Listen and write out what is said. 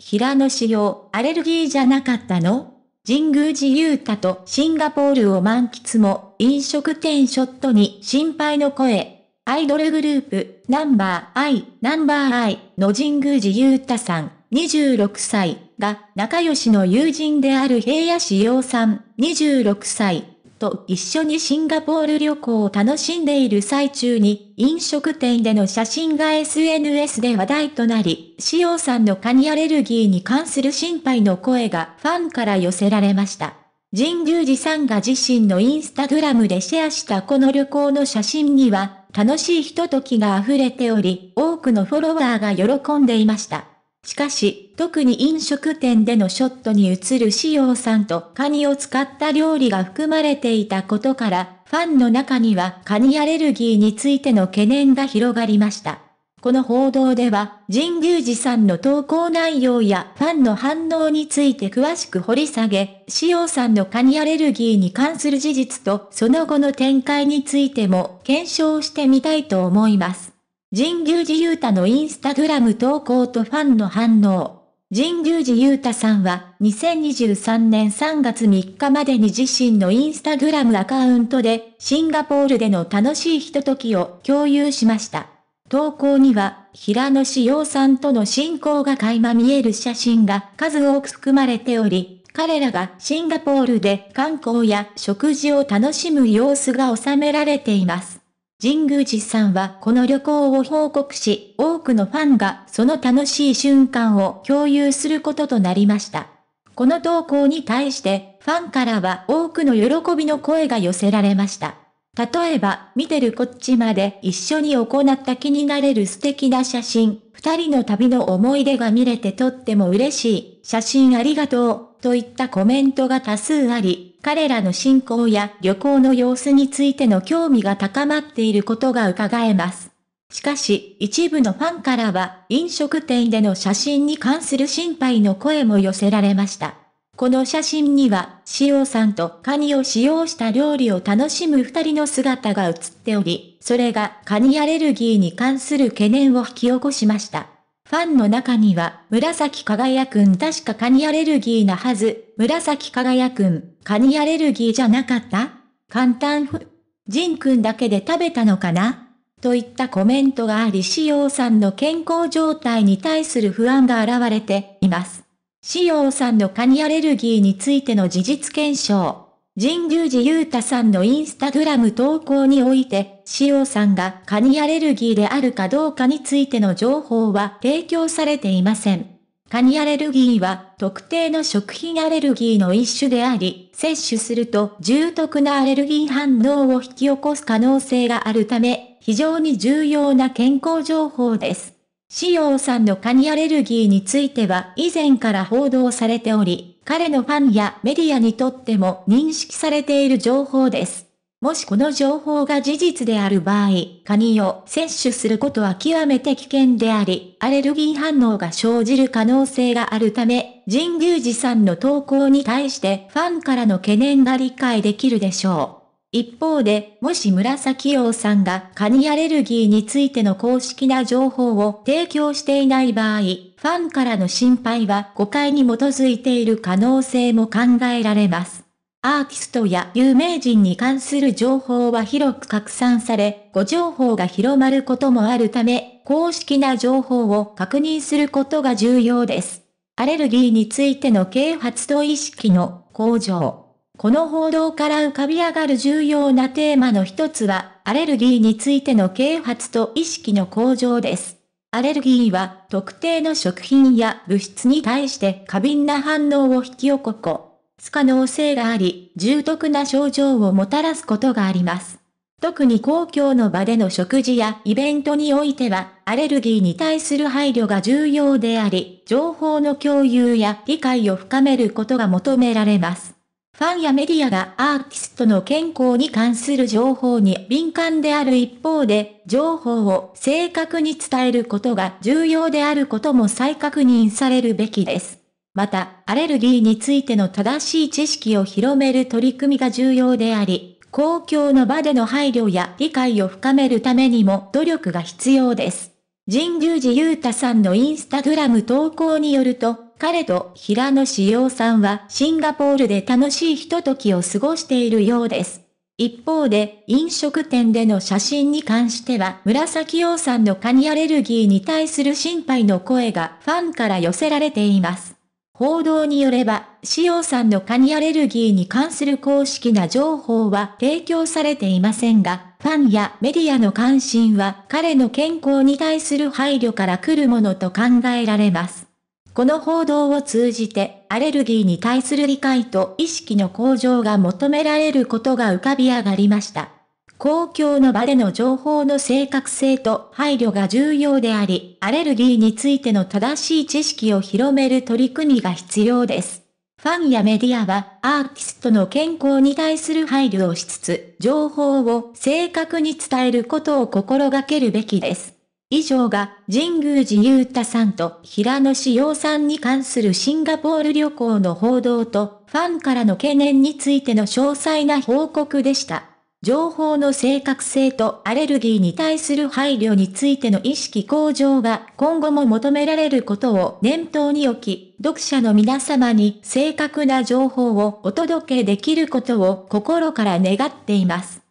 平野紫耀、アレルギーじゃなかったの神宮寺勇太とシンガポールを満喫も、飲食店ショットに心配の声。アイドルグループ、ナンバーアイ、ナンバーアイの神宮寺勇太さん、26歳が仲良しの友人である平野紫耀さん、26歳と一緒にシンガポール旅行を楽しんでいる最中に、飲食店での写真が SNS で話題となり、塩さんのカニアレルギーに関する心配の声がファンから寄せられました。神宮寺さんが自身のインスタグラムでシェアしたこの旅行の写真には、楽しいひとときが溢れており、多くのフォロワーが喜んでいました。しかし、特に飲食店でのショットに移る仕様さんとカニを使った料理が含まれていたことから、ファンの中にはカニアレルギーについての懸念が広がりました。この報道では、神宮寺さんの投稿内容やファンの反応について詳しく掘り下げ、塩さんのカニアレルギーに関する事実とその後の展開についても検証してみたいと思います。神宮寺勇太のインスタグラム投稿とファンの反応。神宮寺勇太さんは2023年3月3日までに自身のインスタグラムアカウントでシンガポールでの楽しいひとときを共有しました。投稿には平野志陽さんとの親交が垣間見える写真が数多く含まれており、彼らがシンガポールで観光や食事を楽しむ様子が収められています。神宮寺さんはこの旅行を報告し、多くのファンがその楽しい瞬間を共有することとなりました。この投稿に対して、ファンからは多くの喜びの声が寄せられました。例えば、見てるこっちまで一緒に行った気になれる素敵な写真、二人の旅の思い出が見れてとっても嬉しい。写真ありがとう、といったコメントが多数あり、彼らの信仰や旅行の様子についての興味が高まっていることが伺えます。しかし、一部のファンからは、飲食店での写真に関する心配の声も寄せられました。この写真には、塩さんとカニを使用した料理を楽しむ二人の姿が写っており、それがカニアレルギーに関する懸念を引き起こしました。ファンの中には、紫輝くん確かカニアレルギーなはず、紫輝くん、カニアレルギーじゃなかった簡単ふ、ジンくんだけで食べたのかなといったコメントがあり、潮さんの健康状態に対する不安が現れています。潮さんのカニアレルギーについての事実検証。神宮寺勇太さんのインスタグラム投稿において、塩さんがカニアレルギーであるかどうかについての情報は提供されていません。カニアレルギーは特定の食品アレルギーの一種であり、摂取すると重篤なアレルギー反応を引き起こす可能性があるため、非常に重要な健康情報です。塩さんのカニアレルギーについては以前から報道されており、彼のファンやメディアにとっても認識されている情報です。もしこの情報が事実である場合、カニを摂取することは極めて危険であり、アレルギー反応が生じる可能性があるため、神宮寺さんの投稿に対してファンからの懸念が理解できるでしょう。一方で、もし紫陽さんがカニアレルギーについての公式な情報を提供していない場合、ファンからの心配は誤解に基づいている可能性も考えられます。アーティストや有名人に関する情報は広く拡散され、誤情報が広まることもあるため、公式な情報を確認することが重要です。アレルギーについての啓発と意識の向上。この報道から浮かび上がる重要なテーマの一つは、アレルギーについての啓発と意識の向上です。アレルギーは特定の食品や物質に対して過敏な反応を引き起ここ、不可能性があり、重篤な症状をもたらすことがあります。特に公共の場での食事やイベントにおいては、アレルギーに対する配慮が重要であり、情報の共有や理解を深めることが求められます。ファンやメディアがアーティストの健康に関する情報に敏感である一方で、情報を正確に伝えることが重要であることも再確認されるべきです。また、アレルギーについての正しい知識を広める取り組みが重要であり、公共の場での配慮や理解を深めるためにも努力が必要です。神宮寺勇太さんのインスタグラム投稿によると、彼と平野志陽さんはシンガポールで楽しいひとときを過ごしているようです。一方で、飲食店での写真に関しては、紫陽さんのカニアレルギーに対する心配の声がファンから寄せられています。報道によれば、塩王さんのカニアレルギーに関する公式な情報は提供されていませんが、ファンやメディアの関心は彼の健康に対する配慮から来るものと考えられます。この報道を通じて、アレルギーに対する理解と意識の向上が求められることが浮かび上がりました。公共の場での情報の正確性と配慮が重要であり、アレルギーについての正しい知識を広める取り組みが必要です。ファンやメディアはアーティストの健康に対する配慮をしつつ、情報を正確に伝えることを心がけるべきです。以上が神宮寺勇太さんと平野志陽さんに関するシンガポール旅行の報道とファンからの懸念についての詳細な報告でした。情報の正確性とアレルギーに対する配慮についての意識向上が今後も求められることを念頭に置き、読者の皆様に正確な情報をお届けできることを心から願っています。